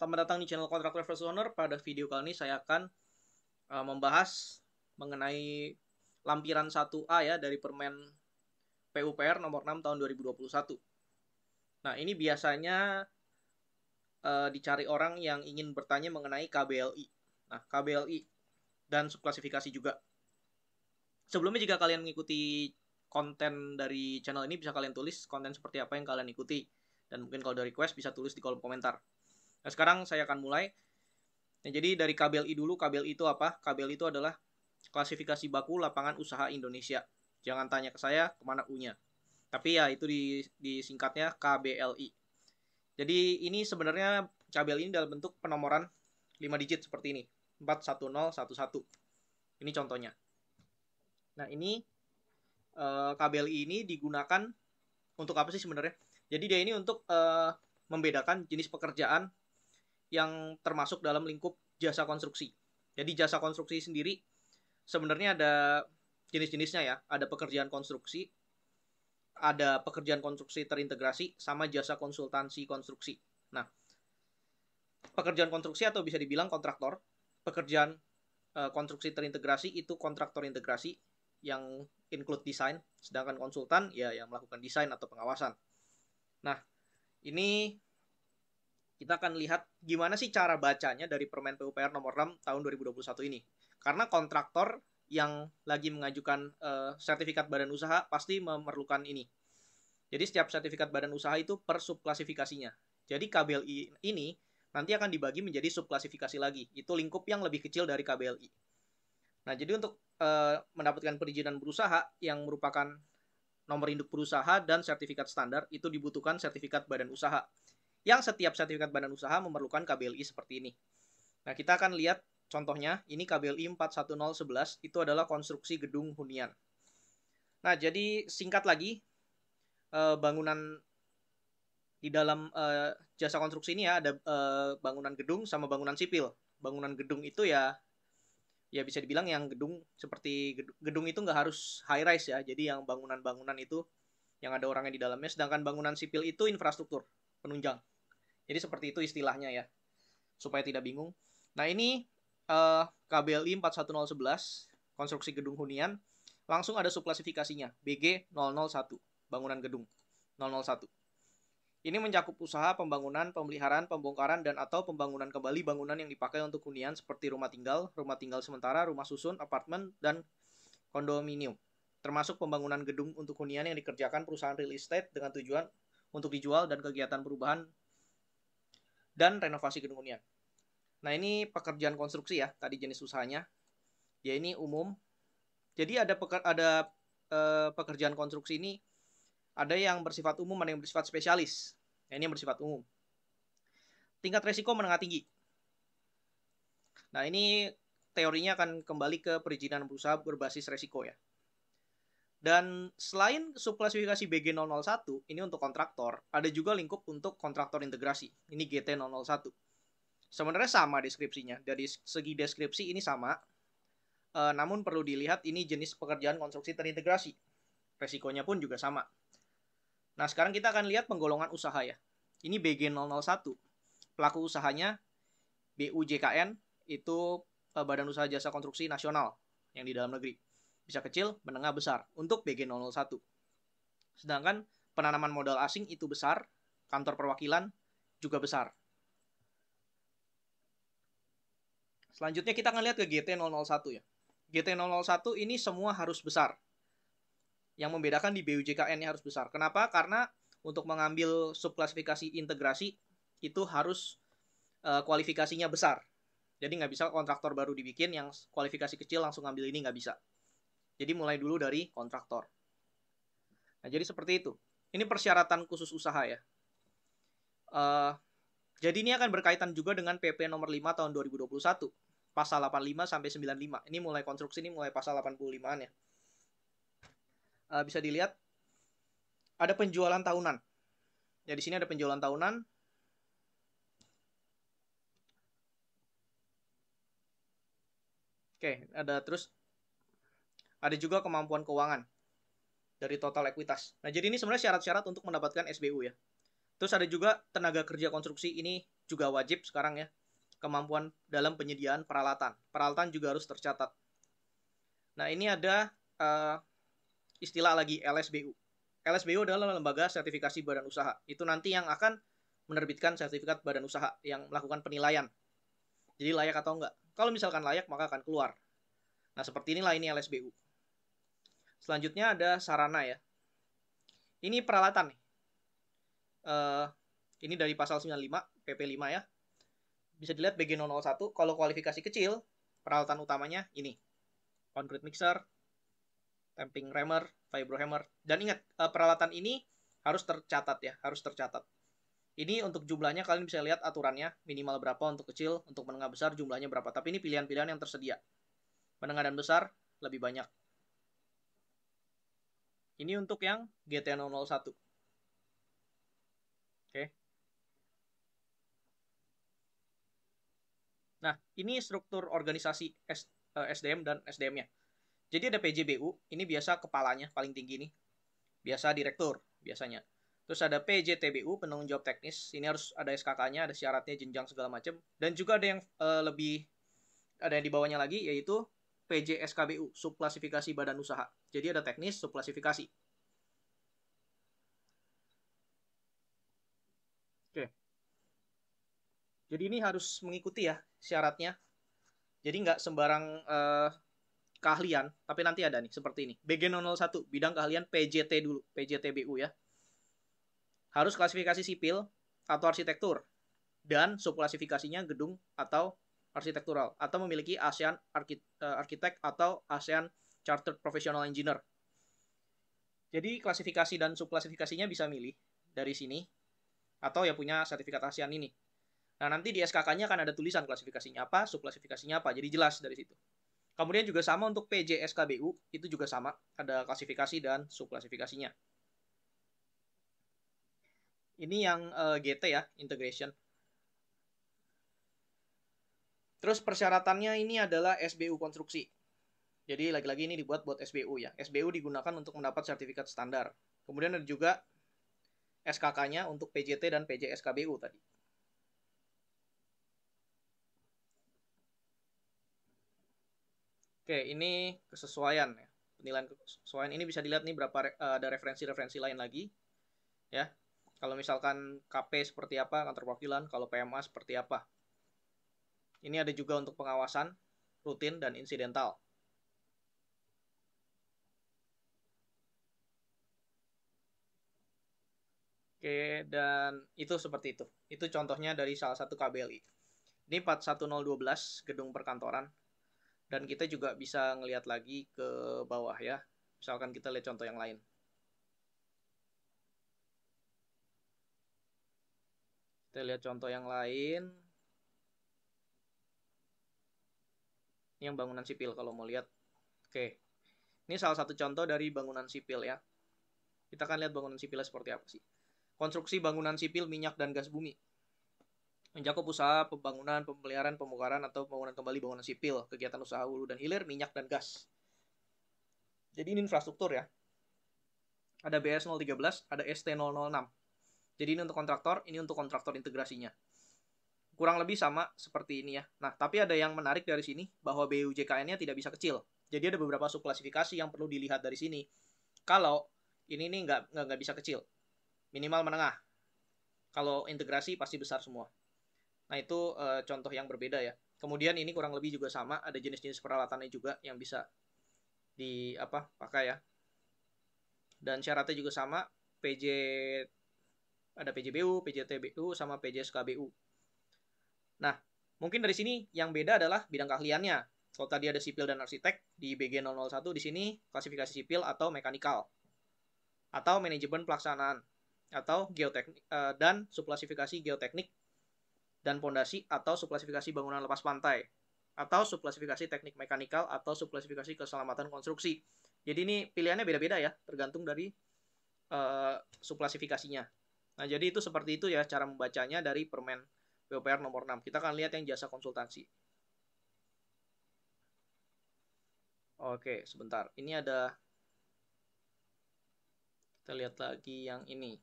Selamat datang di channel Contractor vs Owner. Pada video kali ini saya akan uh, membahas mengenai lampiran 1A ya dari permen PUPR nomor 6 tahun 2021. Nah, ini biasanya uh, dicari orang yang ingin bertanya mengenai KBLI. Nah, KBLI dan subklasifikasi juga. Sebelumnya jika kalian mengikuti konten dari channel ini bisa kalian tulis konten seperti apa yang kalian ikuti dan mungkin kalau ada request bisa tulis di kolom komentar. Nah, sekarang saya akan mulai. Nah, jadi dari KBLI dulu, KBLI itu apa? KBLI itu adalah klasifikasi baku lapangan usaha Indonesia. Jangan tanya ke saya kemana U-nya. Tapi ya itu di, disingkatnya KBLI. Jadi ini sebenarnya KBLI ini dalam bentuk penomoran 5 digit seperti ini. 41011. Ini contohnya. Nah, ini eh, KBLI ini digunakan untuk apa sih sebenarnya? Jadi dia ini untuk eh, membedakan jenis pekerjaan yang termasuk dalam lingkup jasa konstruksi. Jadi jasa konstruksi sendiri sebenarnya ada jenis-jenisnya ya. Ada pekerjaan konstruksi, ada pekerjaan konstruksi terintegrasi, sama jasa konsultansi konstruksi. Nah, pekerjaan konstruksi atau bisa dibilang kontraktor, pekerjaan eh, konstruksi terintegrasi itu kontraktor integrasi yang include desain, sedangkan konsultan ya yang melakukan desain atau pengawasan. Nah, ini kita akan lihat gimana sih cara bacanya dari Permen PUPR nomor 6 tahun 2021 ini. Karena kontraktor yang lagi mengajukan uh, sertifikat badan usaha pasti memerlukan ini. Jadi setiap sertifikat badan usaha itu per subklasifikasinya. Jadi KBLI ini nanti akan dibagi menjadi subklasifikasi lagi. Itu lingkup yang lebih kecil dari KBLI. Nah, jadi untuk uh, mendapatkan perizinan berusaha yang merupakan nomor induk berusaha dan sertifikat standar itu dibutuhkan sertifikat badan usaha yang setiap sertifikat badan usaha memerlukan KBLI seperti ini. Nah, kita akan lihat contohnya, ini KBLI 41011 itu adalah konstruksi gedung hunian. Nah, jadi singkat lagi, eh, bangunan di dalam eh, jasa konstruksi ini ya, ada eh, bangunan gedung sama bangunan sipil. Bangunan gedung itu ya, ya bisa dibilang yang gedung seperti gedung, gedung itu nggak harus high rise ya, jadi yang bangunan-bangunan itu yang ada orangnya di dalamnya, sedangkan bangunan sipil itu infrastruktur penunjang. Jadi seperti itu istilahnya ya. Supaya tidak bingung. Nah, ini uh, KBLI 41011 konstruksi gedung hunian langsung ada subklasifikasinya BG 001 bangunan gedung 001. Ini mencakup usaha pembangunan, pemeliharaan, pembongkaran, dan atau pembangunan kembali bangunan yang dipakai untuk hunian seperti rumah tinggal, rumah tinggal sementara, rumah susun, apartemen, dan kondominium. Termasuk pembangunan gedung untuk hunian yang dikerjakan perusahaan real estate dengan tujuan untuk dijual dan kegiatan perubahan dan renovasi gedung hunian. Nah, ini pekerjaan konstruksi ya, tadi jenis usahanya. Ya ini umum. Jadi ada peker, ada eh, pekerjaan konstruksi ini ada yang bersifat umum, ada yang bersifat spesialis. Ya, ini yang bersifat umum. Tingkat resiko menengah tinggi. Nah, ini teorinya akan kembali ke perizinan berusaha berbasis resiko ya. Dan selain subklasifikasi BG001, ini untuk kontraktor, ada juga lingkup untuk kontraktor integrasi. Ini GT001. Sebenarnya sama deskripsinya. Dari segi deskripsi ini sama. E, namun perlu dilihat ini jenis pekerjaan konstruksi terintegrasi. Resikonya pun juga sama. Nah, sekarang kita akan lihat penggolongan usaha ya. Ini BG001. Pelaku usahanya BUJKN itu eh, Badan Usaha Jasa Konstruksi Nasional yang di dalam negeri bisa kecil, menengah, besar untuk BG001. Sedangkan penanaman modal asing itu besar, kantor perwakilan juga besar. Selanjutnya kita akan lihat ke GT001 ya. GT001 ini semua harus besar. Yang membedakan di BUJKN ini harus besar. Kenapa? Karena untuk mengambil subklasifikasi integrasi itu harus e, kualifikasinya besar. Jadi nggak bisa kontraktor baru dibikin yang kualifikasi kecil langsung ngambil ini nggak bisa. Jadi mulai dulu dari kontraktor. Nah, jadi seperti itu. Ini persyaratan khusus usaha ya. Uh, jadi ini akan berkaitan juga dengan PP nomor 5 tahun 2021 pasal 85 sampai 95. Ini mulai konstruksi ini mulai pasal 85-an ya. Uh, bisa dilihat ada penjualan tahunan. Ya di sini ada penjualan tahunan. Oke, ada terus ada juga kemampuan keuangan dari total ekuitas. Nah, jadi ini sebenarnya syarat-syarat untuk mendapatkan SBU ya. Terus ada juga tenaga kerja konstruksi ini juga wajib sekarang ya. Kemampuan dalam penyediaan peralatan. Peralatan juga harus tercatat. Nah, ini ada uh, istilah lagi LSBU. LSBU adalah lembaga sertifikasi badan usaha. Itu nanti yang akan menerbitkan sertifikat badan usaha yang melakukan penilaian. Jadi layak atau enggak. Kalau misalkan layak maka akan keluar. Nah, seperti inilah ini LSBU. Selanjutnya ada sarana ya. Ini peralatan nih. Uh, ini dari pasal 95 PP5 ya. Bisa dilihat BG001 kalau kualifikasi kecil, peralatan utamanya ini. Concrete mixer, tamping rammer, fiber hammer. Dan ingat, uh, peralatan ini harus tercatat ya, harus tercatat. Ini untuk jumlahnya kalian bisa lihat aturannya minimal berapa untuk kecil, untuk menengah besar jumlahnya berapa. Tapi ini pilihan-pilihan yang tersedia. Menengah dan besar lebih banyak. Ini untuk yang GT001. Oke. Nah, ini struktur organisasi S, eh, SDM dan SDM-nya. Jadi ada PJBU, ini biasa kepalanya paling tinggi nih. Biasa direktur biasanya. Terus ada PJTBU, penanggung jawab teknis. Ini harus ada SKK-nya, ada syaratnya, jenjang segala macam. Dan juga ada yang uh, lebih ada yang di bawahnya lagi yaitu PJSKBU, subklasifikasi badan usaha. Jadi ada teknis subklasifikasi. Oke. Jadi ini harus mengikuti ya syaratnya. Jadi nggak sembarang uh, keahlian, tapi nanti ada nih seperti ini. bg 01 bidang keahlian PJT dulu, PJTBU ya. Harus klasifikasi sipil atau arsitektur dan subklasifikasinya gedung atau arsitektural atau memiliki ASEAN eh, arsitek atau ASEAN Chartered Professional Engineer. Jadi klasifikasi dan subklasifikasinya bisa milih dari sini atau ya punya sertifikat ASEAN ini. Nah, nanti di SKK-nya akan ada tulisan klasifikasinya apa, subklasifikasinya apa. Jadi jelas dari situ. Kemudian juga sama untuk PJ SKBU, itu juga sama, ada klasifikasi dan subklasifikasinya. Ini yang uh, eh, GT ya, integration. Terus persyaratannya ini adalah SBU konstruksi. Jadi lagi-lagi ini dibuat buat SBU ya. SBU digunakan untuk mendapat sertifikat standar. Kemudian ada juga SKK-nya untuk PJT dan PJSKBU tadi. Oke, ini kesesuaian ya. Penilaian kesesuaian ini bisa dilihat nih berapa eh, ada referensi-referensi lain lagi. Ya. Kalau misalkan KP seperti apa, kantor perwakilan, kalau PMA seperti apa. Ini ada juga untuk pengawasan rutin dan insidental. Oke, dan itu seperti itu. Itu contohnya dari salah satu KBLI. Ini 41012 gedung perkantoran. Dan kita juga bisa ngelihat lagi ke bawah ya. Misalkan kita lihat contoh yang lain. Kita lihat contoh yang lain. Ini yang bangunan sipil kalau mau lihat. Oke. Ini salah satu contoh dari bangunan sipil ya. Kita akan lihat bangunan sipilnya seperti apa sih konstruksi bangunan sipil, minyak, dan gas bumi. Mencakup usaha, pembangunan, pemeliharaan, pemukaran, atau pembangunan kembali bangunan sipil, kegiatan usaha hulu dan hilir, minyak, dan gas. Jadi ini infrastruktur ya. Ada BS 013, ada ST 006. Jadi ini untuk kontraktor, ini untuk kontraktor integrasinya. Kurang lebih sama seperti ini ya. Nah, tapi ada yang menarik dari sini, bahwa BUJKN-nya tidak bisa kecil. Jadi ada beberapa subklasifikasi yang perlu dilihat dari sini. Kalau ini nih nggak nggak bisa kecil minimal menengah. Kalau integrasi pasti besar semua. Nah, itu e, contoh yang berbeda ya. Kemudian ini kurang lebih juga sama, ada jenis-jenis peralatannya juga yang bisa di apa pakai ya. Dan syaratnya juga sama, PJ ada PJBU, PJTBU sama PJSKBU. Nah, mungkin dari sini yang beda adalah bidang keahliannya. Kalau tadi ada sipil dan arsitek di BG001 di sini klasifikasi sipil atau mekanikal atau manajemen pelaksanaan atau geoteknik uh, dan subklasifikasi geoteknik dan pondasi atau subklasifikasi bangunan lepas pantai atau subklasifikasi teknik mekanikal atau subklasifikasi keselamatan konstruksi. Jadi ini pilihannya beda-beda ya, tergantung dari uh, eh, subklasifikasinya. Nah, jadi itu seperti itu ya cara membacanya dari Permen PUPR nomor 6. Kita akan lihat yang jasa konsultasi Oke, sebentar. Ini ada kita lihat lagi yang ini.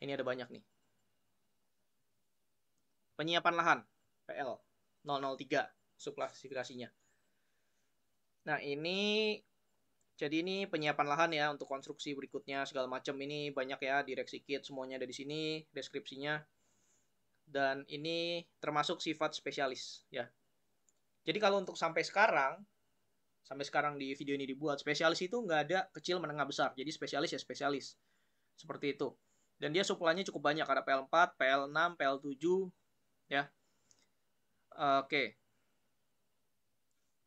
Ini ada banyak nih. Penyiapan lahan, PL 003, subklasifikasinya. Nah, ini jadi ini penyiapan lahan ya untuk konstruksi berikutnya segala macam ini banyak ya direksi kit semuanya ada di sini deskripsinya dan ini termasuk sifat spesialis ya. Jadi kalau untuk sampai sekarang sampai sekarang di video ini dibuat spesialis itu nggak ada kecil menengah besar jadi spesialis ya spesialis seperti itu dan dia suplainya cukup banyak ada PL4, PL6, PL7 ya. Oke.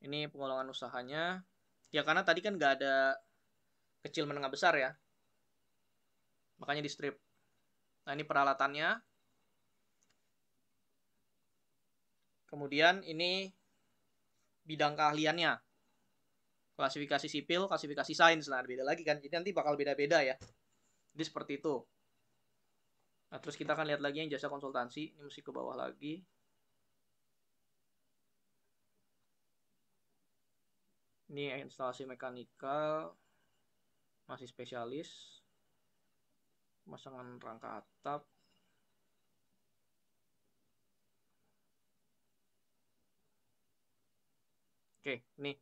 Ini pengolongan usahanya. Ya karena tadi kan nggak ada kecil menengah besar ya. Makanya di strip. Nah, ini peralatannya. Kemudian ini bidang keahliannya. Klasifikasi sipil, klasifikasi sains. Nah, beda lagi kan. Jadi nanti bakal beda-beda ya. Jadi seperti itu. Nah, terus kita akan lihat lagi yang jasa konsultansi. Ini mesti ke bawah lagi. Ini instalasi mekanikal. Masih spesialis. Pemasangan rangka atap. Oke, nih.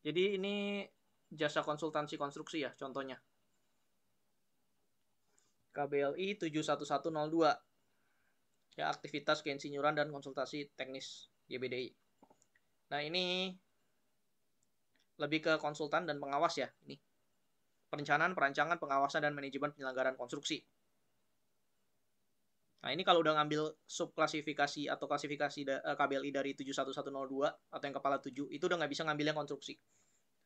Jadi ini jasa konsultansi konstruksi ya contohnya. KBLI 71102 ya aktivitas keinsinyuran dan konsultasi teknis YBDI. Nah, ini lebih ke konsultan dan pengawas ya ini. Perencanaan, perancangan, pengawasan dan manajemen penyelenggaraan konstruksi. Nah, ini kalau udah ngambil subklasifikasi atau klasifikasi eh, KBLI dari 71102 atau yang kepala 7 itu udah nggak bisa ngambil yang konstruksi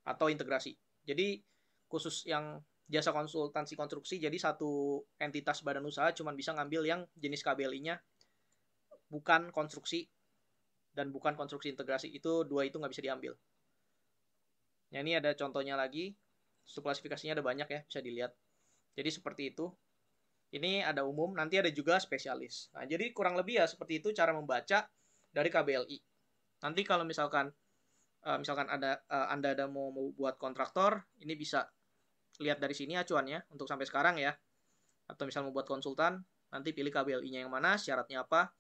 atau integrasi. Jadi khusus yang jasa konsultansi konstruksi jadi satu entitas badan usaha cuma bisa ngambil yang jenis KBLI-nya bukan konstruksi dan bukan konstruksi integrasi itu dua itu nggak bisa diambil. Nah ini ada contohnya lagi subklasifikasinya ada banyak ya bisa dilihat. Jadi seperti itu. Ini ada umum, nanti ada juga spesialis. Nah, jadi kurang lebih ya seperti itu cara membaca dari KBLI. Nanti kalau misalkan eh, misalkan ada eh, Anda ada mau, membuat kontraktor, ini bisa lihat dari sini acuannya untuk sampai sekarang ya. Atau misal mau buat konsultan, nanti pilih KBLI-nya yang mana, syaratnya apa.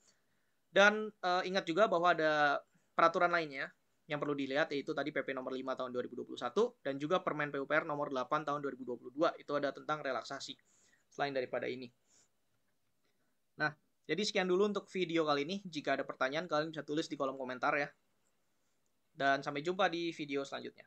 Dan e, ingat juga bahwa ada peraturan lainnya yang perlu dilihat yaitu tadi PP nomor 5 tahun 2021 dan juga Permen PUPR nomor 8 tahun 2022 itu ada tentang relaksasi selain daripada ini. Nah, jadi sekian dulu untuk video kali ini. Jika ada pertanyaan kalian bisa tulis di kolom komentar ya. Dan sampai jumpa di video selanjutnya.